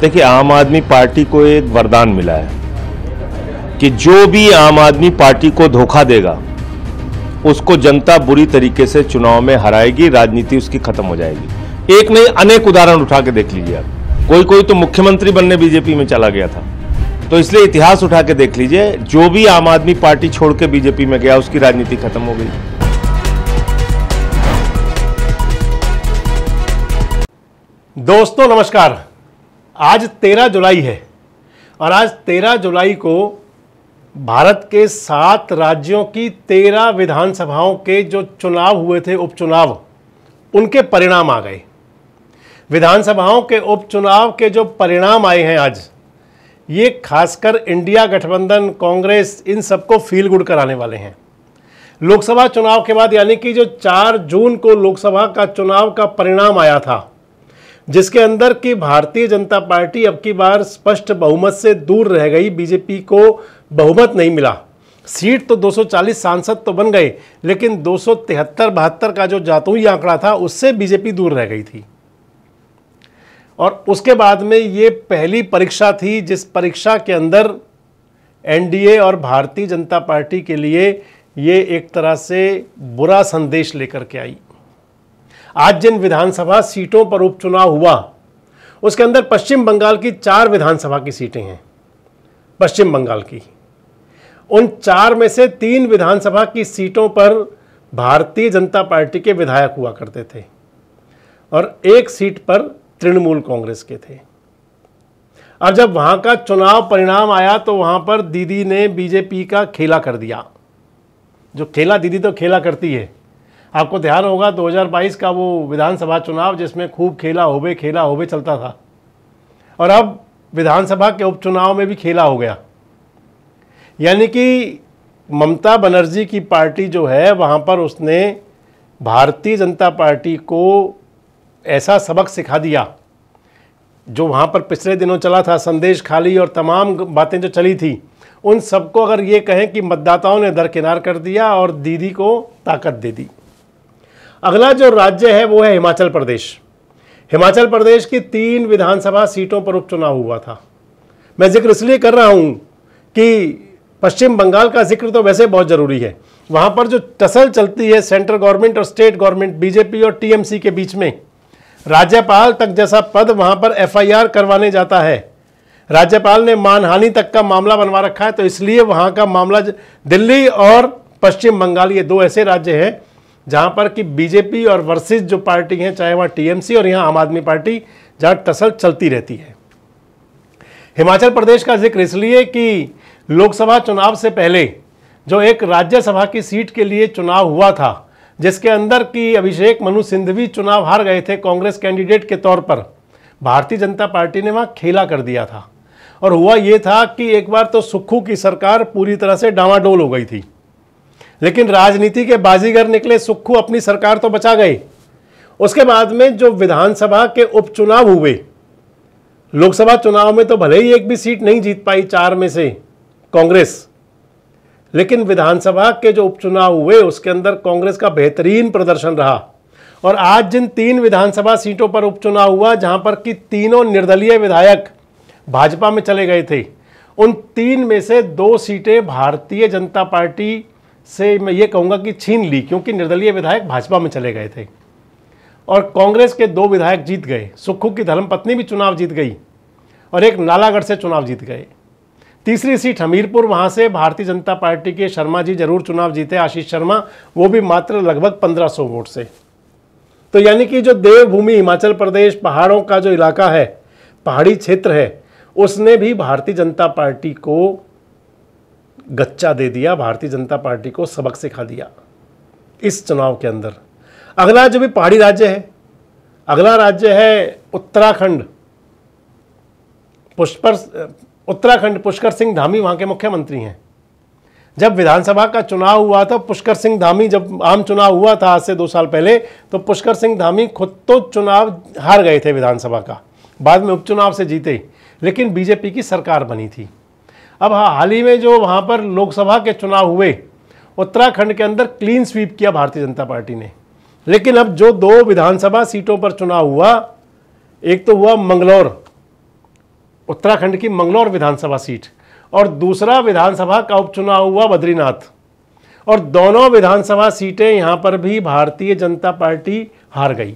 देखिए आम आदमी पार्टी को एक वरदान मिला है कि जो भी आम आदमी पार्टी को धोखा देगा उसको जनता बुरी तरीके से चुनाव में हराएगी राजनीति उसकी खत्म हो जाएगी एक नहीं अनेक उदाहरण उठा के देख लीजिए आप कोई कोई तो मुख्यमंत्री बनने बीजेपी में चला गया था तो इसलिए इतिहास उठा के देख लीजिए जो भी आम आदमी पार्टी छोड़ के बीजेपी में गया उसकी राजनीति खत्म हो गई दोस्तों नमस्कार आज तेरह जुलाई है और आज तेरह जुलाई को भारत के सात राज्यों की तेरह विधानसभाओं के जो चुनाव हुए थे उपचुनाव उनके परिणाम आ गए विधानसभाओं के उपचुनाव के जो परिणाम आए हैं आज ये खासकर इंडिया गठबंधन कांग्रेस इन सबको फील गुड कराने वाले हैं लोकसभा चुनाव के बाद यानी कि जो 4 जून को लोकसभा का चुनाव का परिणाम आया था जिसके अंदर कि भारतीय जनता पार्टी अब की बार स्पष्ट बहुमत से दूर रह गई बीजेपी को बहुमत नहीं मिला सीट तो 240 सांसद तो बन गए लेकिन दो बहत्तर का जो जातुई आंकड़ा था उससे बीजेपी दूर रह गई थी और उसके बाद में ये पहली परीक्षा थी जिस परीक्षा के अंदर एनडीए और भारतीय जनता पार्टी के लिए ये एक तरह से बुरा संदेश लेकर के आई आज जिन विधानसभा सीटों पर उपचुनाव हुआ उसके अंदर पश्चिम बंगाल की चार विधानसभा की सीटें हैं पश्चिम बंगाल की उन चार में से तीन विधानसभा की सीटों पर भारतीय जनता पार्टी के विधायक हुआ करते थे और एक सीट पर तृणमूल कांग्रेस के थे और जब वहां का चुनाव परिणाम आया तो वहां पर दीदी ने बीजेपी का खेला कर दिया जो खेला दीदी तो खेला करती है आपको ध्यान होगा 2022 का वो विधानसभा चुनाव जिसमें खूब खेला होवे खेला होवे चलता था और अब विधानसभा के उपचुनाव में भी खेला हो गया यानी कि ममता बनर्जी की पार्टी जो है वहाँ पर उसने भारतीय जनता पार्टी को ऐसा सबक सिखा दिया जो वहाँ पर पिछले दिनों चला था संदेश खाली और तमाम बातें जो चली थी उन सबको अगर ये कहें कि मतदाताओं ने दरकिनार कर दिया और दीदी को ताकत दे दी अगला जो राज्य है वो है हिमाचल प्रदेश हिमाचल प्रदेश की तीन विधानसभा सीटों पर उपचुनाव हुआ था मैं जिक्र इसलिए कर रहा हूँ कि पश्चिम बंगाल का जिक्र तो वैसे बहुत ज़रूरी है वहाँ पर जो टसल चलती है सेंट्रल गवर्नमेंट और स्टेट गवर्नमेंट बीजेपी और टीएमसी के बीच में राज्यपाल तक जैसा पद वहाँ पर एफआईआर करवाने जाता है राज्यपाल ने मानहानि तक का मामला बनवा रखा है तो इसलिए वहाँ का मामला दिल्ली और पश्चिम बंगाल ये दो ऐसे राज्य हैं जहां पर कि बीजेपी और वर्सेस जो पार्टी हैं चाहे वहाँ टीएमसी और यहाँ आम आदमी पार्टी जहां टसल चलती रहती है हिमाचल प्रदेश का जिक्र इसलिए कि लोकसभा चुनाव से पहले जो एक राज्यसभा की सीट के लिए चुनाव हुआ था जिसके अंदर कि अभिषेक मनु सिंधवी चुनाव हार गए थे कांग्रेस कैंडिडेट के तौर पर भारतीय जनता पार्टी ने वहाँ खेला कर दिया था और हुआ ये था कि एक बार तो सुक्खू की सरकार पूरी तरह से डामाडोल हो गई थी लेकिन राजनीति के बाजीगर निकले सुक्खू अपनी सरकार तो बचा गई उसके बाद में जो विधानसभा के उपचुनाव हुए लोकसभा चुनाव में तो भले ही एक भी सीट नहीं जीत पाई चार में से कांग्रेस लेकिन विधानसभा के जो उपचुनाव हुए उसके अंदर कांग्रेस का बेहतरीन प्रदर्शन रहा और आज जिन तीन विधानसभा सीटों पर उपचुनाव हुआ जहां पर कि तीनों निर्दलीय विधायक भाजपा में चले गए थे उन तीन में से दो सीटें भारतीय जनता पार्टी से मैं ये कहूँगा कि छीन ली क्योंकि निर्दलीय विधायक भाजपा में चले गए थे और कांग्रेस के दो विधायक जीत गए सुक्खू की धर्मपत्नी भी चुनाव जीत गई और एक नालागढ़ से चुनाव जीत गए तीसरी सीट हमीरपुर वहाँ से भारतीय जनता पार्टी के शर्मा जी जरूर चुनाव जीते आशीष शर्मा वो भी मात्र लगभग 1500 वोट से तो यानी कि जो देवभूमि हिमाचल प्रदेश पहाड़ों का जो इलाका है पहाड़ी क्षेत्र है उसने भी भारतीय जनता पार्टी को गच्चा दे दिया भारतीय जनता पार्टी को सबक सिखा दिया इस चुनाव के अंदर अगला जो भी पहाड़ी राज्य है अगला राज्य है उत्तराखंड पुष्पर उत्तराखंड पुष्कर सिंह धामी वहां के मुख्यमंत्री हैं जब विधानसभा का चुनाव हुआ था पुष्कर सिंह धामी जब आम चुनाव हुआ था आज से दो साल पहले तो पुष्कर सिंह धामी खुद तो चुनाव हार गए थे विधानसभा का बाद में उपचुनाव से जीते लेकिन बीजेपी की सरकार बनी थी अब हाँ हाल ही में जो वहाँ पर लोकसभा के चुनाव हुए उत्तराखंड के अंदर क्लीन स्वीप किया भारतीय जनता पार्टी ने लेकिन अब जो दो विधानसभा सीटों पर चुनाव हुआ एक तो हुआ मंगलौर उत्तराखंड की मंगलौर विधानसभा सीट और दूसरा विधानसभा का उपचुनाव हुआ बद्रीनाथ और दोनों विधानसभा सीटें यहाँ पर भी भारतीय जनता पार्टी हार गई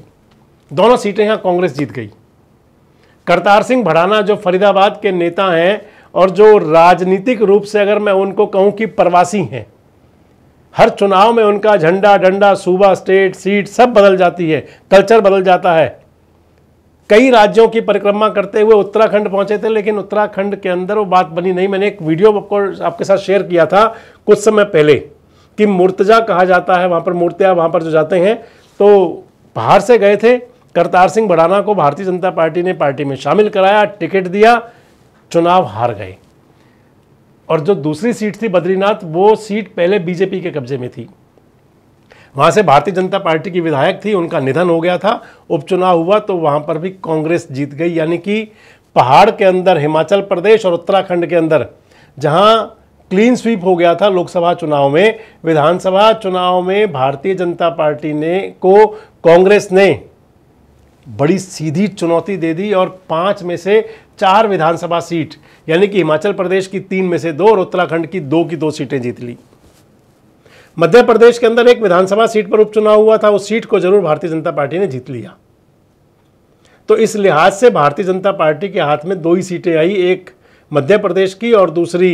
दोनों सीटें यहाँ कांग्रेस जीत गई करतार सिंह भड़ाना जो फरीदाबाद के नेता हैं और जो राजनीतिक रूप से अगर मैं उनको कहूं कि प्रवासी हैं हर चुनाव में उनका झंडा डंडा सूबा स्टेट सीट सब बदल जाती है कल्चर बदल जाता है कई राज्यों की परिक्रमा करते हुए उत्तराखंड पहुंचे थे लेकिन उत्तराखंड के अंदर वो बात बनी नहीं मैंने एक वीडियो आपको आपके साथ शेयर किया था कुछ समय पहले कि मुर्तजा कहा जाता है वहां पर मूर्तिया वहां पर जो जाते हैं तो बाहर से गए थे करतार सिंह बड़ाना को भारतीय जनता पार्टी ने पार्टी में शामिल कराया टिकट दिया चुनाव हार गए और जो दूसरी सीट थी बद्रीनाथ वो सीट पहले बीजेपी के कब्जे में थी वहां से भारतीय जनता पार्टी की विधायक थी उनका निधन हो गया था उपचुनाव हुआ तो वहां पर भी कांग्रेस जीत गई यानी कि पहाड़ के अंदर हिमाचल प्रदेश और उत्तराखंड के अंदर जहां क्लीन स्वीप हो गया था लोकसभा चुनाव में विधानसभा चुनाव में भारतीय जनता पार्टी ने को कांग्रेस ने बड़ी सीधी चुनौती दे दी और पांच में से चार विधानसभा सीट यानी कि हिमाचल प्रदेश की तीन में से दो और उत्तराखंड की दो की दो सीटें जीत ली मध्य प्रदेश के अंदर एक विधानसभा सीट पर उपचुनाव हुआ था उस सीट को जरूर भारतीय जनता पार्टी ने जीत लिया तो इस लिहाज से भारतीय जनता पार्टी के हाथ में दो ही सीटें आई एक मध्य प्रदेश की और दूसरी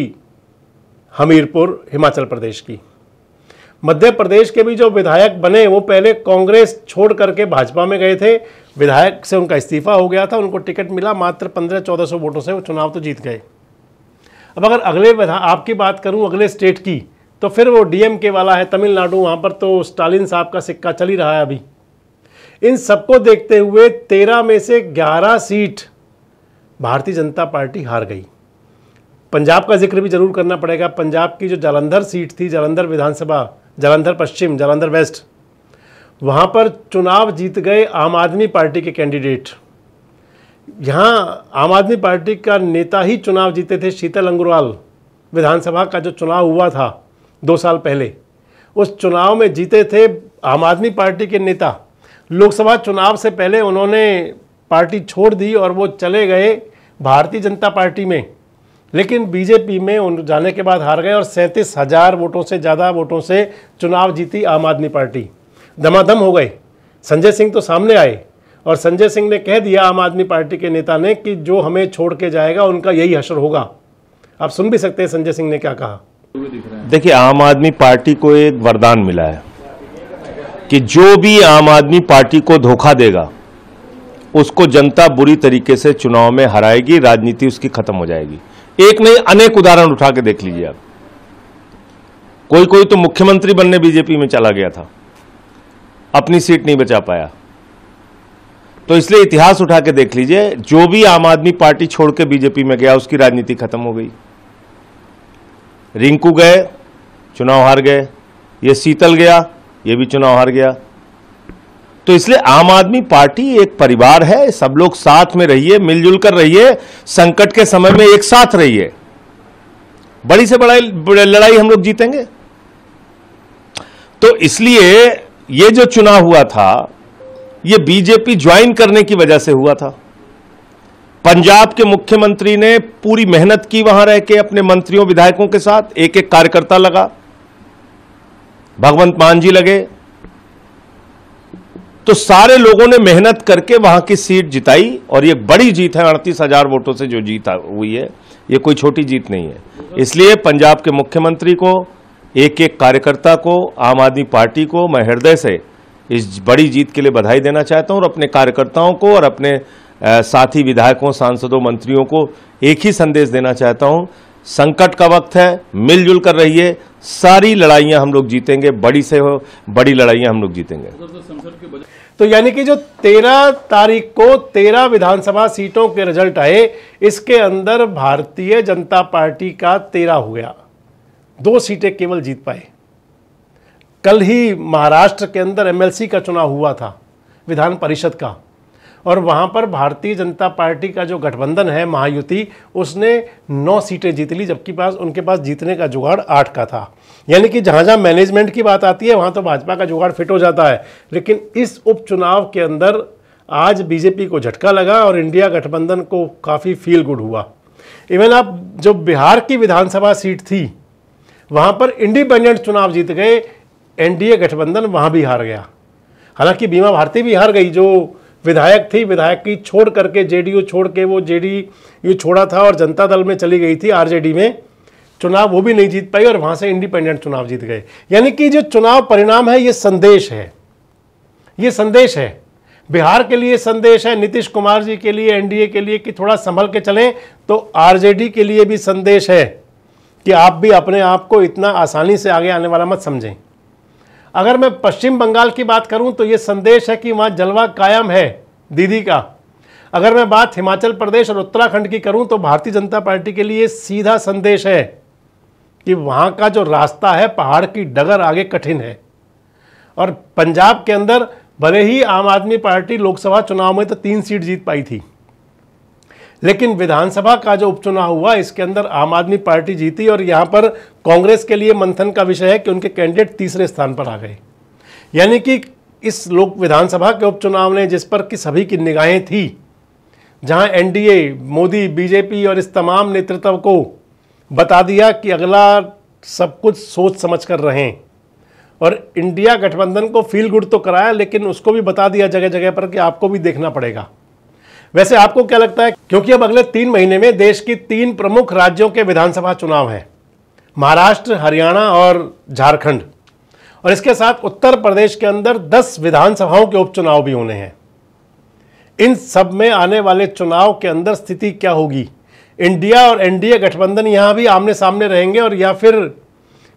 हमीरपुर हिमाचल प्रदेश की मध्य प्रदेश के भी जो विधायक बने वो पहले कांग्रेस छोड़ करके भाजपा में गए थे विधायक से उनका इस्तीफा हो गया था उनको टिकट मिला मात्र पंद्रह चौदह सौ वोटों से वो चुनाव तो जीत गए अब अगर अगले आपकी बात करूं अगले स्टेट की तो फिर वो डीएम के वाला है तमिलनाडु वहाँ पर तो स्टालिन साहब का सिक्का चल ही रहा है अभी इन सबको देखते हुए तेरह में से ग्यारह सीट भारतीय जनता पार्टी हार गई पंजाब का जिक्र भी जरूर करना पड़ेगा पंजाब की जो जालंधर सीट थी जालंधर विधानसभा जालंधर पश्चिम जालंधर वेस्ट वहाँ पर चुनाव जीत गए आम आदमी पार्टी के कैंडिडेट यहाँ आम आदमी पार्टी का नेता ही चुनाव जीते थे शीतल अंग्रवाल विधानसभा का जो चुनाव हुआ था दो साल पहले उस चुनाव में जीते थे आम आदमी पार्टी के नेता लोकसभा चुनाव से पहले उन्होंने पार्टी छोड़ दी और वो चले गए भारतीय जनता पार्टी में लेकिन बीजेपी में उन जाने के बाद हार गए और सैंतीस हजार वोटों से ज़्यादा वोटों से चुनाव जीती आम आदमी पार्टी दमादम हो गए संजय सिंह तो सामने आए और संजय सिंह ने कह दिया आम आदमी पार्टी के नेता ने कि जो हमें छोड़ के जाएगा उनका यही हशर होगा आप सुन भी सकते हैं संजय सिंह ने क्या कहा देखिए आम आदमी पार्टी को एक वरदान मिला है कि जो भी आम आदमी पार्टी को धोखा देगा उसको जनता बुरी तरीके से चुनाव में हराएगी राजनीति उसकी खत्म हो जाएगी एक नहीं अनेक उदाहरण उठा के देख लीजिए आप कोई कोई तो मुख्यमंत्री बनने बीजेपी में चला गया था अपनी सीट नहीं बचा पाया तो इसलिए इतिहास उठा के देख लीजिए जो भी आम आदमी पार्टी छोड़ के बीजेपी में गया उसकी राजनीति खत्म हो गई रिंकू गए चुनाव हार गए ये शीतल गया ये भी चुनाव हार गया तो इसलिए आम आदमी पार्टी एक परिवार है सब लोग साथ में रहिए मिलजुल कर रहिए संकट के समय में एक साथ रहिए बड़ी से बड़ा लड़ाई हम लोग जीतेंगे तो इसलिए ये जो चुनाव हुआ था ये बीजेपी ज्वाइन करने की वजह से हुआ था पंजाब के मुख्यमंत्री ने पूरी मेहनत की वहां रह के अपने मंत्रियों विधायकों के साथ एक एक कार्यकर्ता लगा भगवंत मान जी लगे तो सारे लोगों ने मेहनत करके वहां की सीट जिताई और ये बड़ी जीत है अड़तीस हजार वोटों से जो जीत हुई है ये कोई छोटी जीत नहीं है इसलिए पंजाब के मुख्यमंत्री को एक एक कार्यकर्ता को आम आदमी पार्टी को मैं हृदय से इस बड़ी जीत के लिए बधाई देना चाहता हूं और अपने कार्यकर्ताओं को और अपने साथी विधायकों सांसदों मंत्रियों को एक ही संदेश देना चाहता हूं संकट का वक्त है मिलजुल कर रहिए सारी लड़ाइयां हम लोग जीतेंगे बड़ी से हो बड़ी लड़ाइयां हम लोग जीतेंगे तो यानी कि जो 13 तारीख को 13 विधानसभा सीटों के रिजल्ट आए इसके अंदर भारतीय जनता पार्टी का 13 हो गया दो सीटें केवल जीत पाए कल ही महाराष्ट्र के अंदर एमएलसी का चुनाव हुआ था विधान परिषद का और वहाँ पर भारतीय जनता पार्टी का जो गठबंधन है महायुति उसने नौ सीटें जीत ली जबकि पास उनके पास जीतने का जुगाड़ आठ का था यानी कि जहाँ जहाँ मैनेजमेंट की बात आती है वहाँ तो भाजपा का जुगाड़ फिट हो जाता है लेकिन इस उपचुनाव के अंदर आज बीजेपी को झटका लगा और इंडिया गठबंधन को काफ़ी फील गुड हुआ इवन आप जो बिहार की विधानसभा सीट थी वहाँ पर इंडिपेंडेंट चुनाव जीत गए एनडीए गठबंधन वहाँ भी हार गया हालांकि बीमा भारती भी हार गई जो विधायक थी विधायक की छोड़ करके जेडीयू छोड़ के वो जेडीयू छोड़ा था और जनता दल में चली गई थी आरजेडी में चुनाव वो भी नहीं जीत पाई और वहाँ से इंडिपेंडेंट चुनाव जीत गए यानी कि जो चुनाव परिणाम है ये संदेश है ये संदेश है बिहार के लिए संदेश है नीतीश कुमार जी के लिए एनडीए के लिए कि थोड़ा संभल के चलें तो आरजेडी के लिए भी संदेश है कि आप भी अपने आप को इतना आसानी से आगे आने वाला मत समझें अगर मैं पश्चिम बंगाल की बात करूं तो ये संदेश है कि वहाँ जलवा कायम है दीदी का अगर मैं बात हिमाचल प्रदेश और उत्तराखंड की करूं तो भारतीय जनता पार्टी के लिए सीधा संदेश है कि वहाँ का जो रास्ता है पहाड़ की डगर आगे कठिन है और पंजाब के अंदर भले ही आम आदमी पार्टी लोकसभा चुनाव में तो तीन सीट जीत पाई थी लेकिन विधानसभा का जो उपचुनाव हुआ इसके अंदर आम आदमी पार्टी जीती और यहाँ पर कांग्रेस के लिए मंथन का विषय है कि उनके कैंडिडेट तीसरे स्थान पर आ गए यानी कि इस लोक विधानसभा के उपचुनाव ने जिस पर कि सभी की निगाहें थी जहां एनडीए मोदी बीजेपी और इस तमाम नेतृत्व को बता दिया कि अगला सब कुछ सोच समझ कर रहें और इंडिया गठबंधन को फील गुड तो कराया लेकिन उसको भी बता दिया जगह जगह पर कि आपको भी देखना पड़ेगा वैसे आपको क्या लगता है क्योंकि अब अगले तीन महीने में देश की तीन प्रमुख राज्यों के विधानसभा चुनाव हैं महाराष्ट्र हरियाणा और झारखंड और इसके साथ उत्तर प्रदेश के अंदर दस विधानसभाओं के उपचुनाव भी होने हैं इन सब में आने वाले चुनाव के अंदर स्थिति क्या होगी इंडिया और एनडीए गठबंधन यहाँ भी आमने सामने रहेंगे और या फिर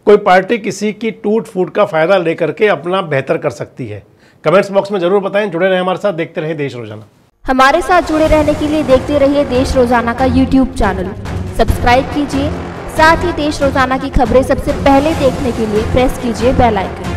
कोई पार्टी किसी की टूट फूट का फ़ायदा लेकर के अपना बेहतर कर सकती है कमेंट्स बॉक्स में ज़रूर बताएं जुड़े रहें हमारे साथ देखते रहें देश रोजाना हमारे साथ जुड़े रहने के लिए देखते रहिए देश रोजाना का यूट्यूब चैनल सब्सक्राइब कीजिए साथ ही देश रोजाना की खबरें सबसे पहले देखने के लिए प्रेस कीजिए बेल आइकन